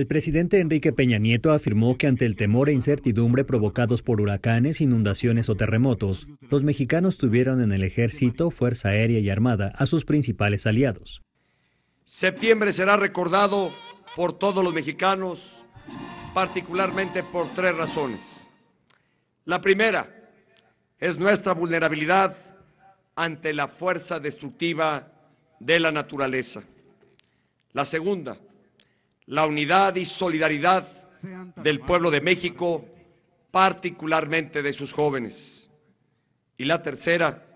El presidente Enrique Peña Nieto afirmó que ante el temor e incertidumbre provocados por huracanes, inundaciones o terremotos, los mexicanos tuvieron en el ejército, Fuerza Aérea y Armada a sus principales aliados. Septiembre será recordado por todos los mexicanos, particularmente por tres razones. La primera es nuestra vulnerabilidad ante la fuerza destructiva de la naturaleza. La segunda la unidad y solidaridad del pueblo de México, particularmente de sus jóvenes. Y la tercera,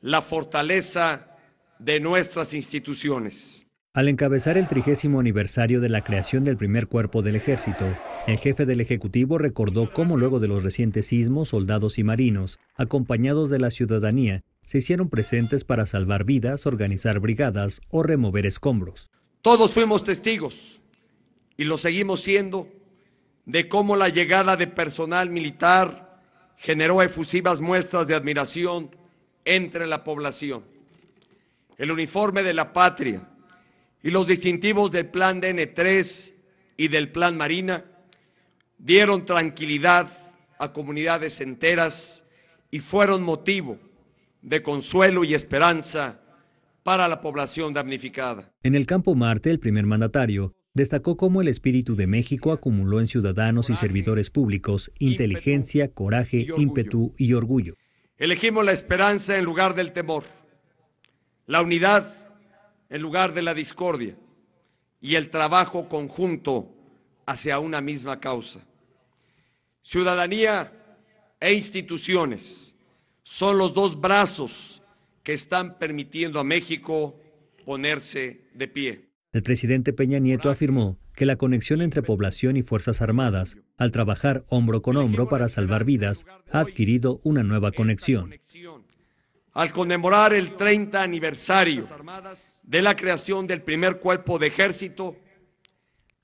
la fortaleza de nuestras instituciones. Al encabezar el trigésimo aniversario de la creación del primer cuerpo del ejército, el jefe del Ejecutivo recordó cómo luego de los recientes sismos, soldados y marinos, acompañados de la ciudadanía, se hicieron presentes para salvar vidas, organizar brigadas o remover escombros. Todos fuimos testigos y lo seguimos siendo, de cómo la llegada de personal militar generó efusivas muestras de admiración entre la población. El uniforme de la patria y los distintivos del Plan DN3 y del Plan Marina dieron tranquilidad a comunidades enteras y fueron motivo de consuelo y esperanza para la población damnificada. En el campo Marte, el primer mandatario Destacó cómo el espíritu de México acumuló en ciudadanos y servidores públicos inteligencia, coraje, ímpetu y orgullo. Elegimos la esperanza en lugar del temor, la unidad en lugar de la discordia y el trabajo conjunto hacia una misma causa. Ciudadanía e instituciones son los dos brazos que están permitiendo a México ponerse de pie. El presidente Peña Nieto afirmó que la conexión entre población y Fuerzas Armadas, al trabajar hombro con hombro para este salvar vidas, este ha adquirido una nueva conexión. Al conmemorar el 30 aniversario de la creación del primer cuerpo de ejército,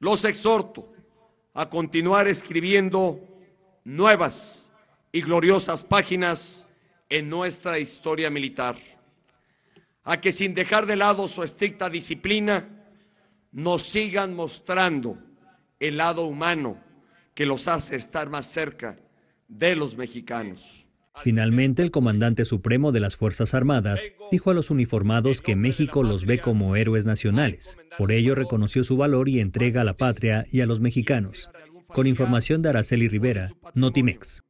los exhorto a continuar escribiendo nuevas y gloriosas páginas en nuestra historia militar, a que sin dejar de lado su estricta disciplina, nos sigan mostrando el lado humano que los hace estar más cerca de los mexicanos. Finalmente, el comandante supremo de las Fuerzas Armadas dijo a los uniformados que México los ve como héroes nacionales. Por ello, reconoció su valor y entrega a la patria y a los mexicanos. Con información de Araceli Rivera, Notimex.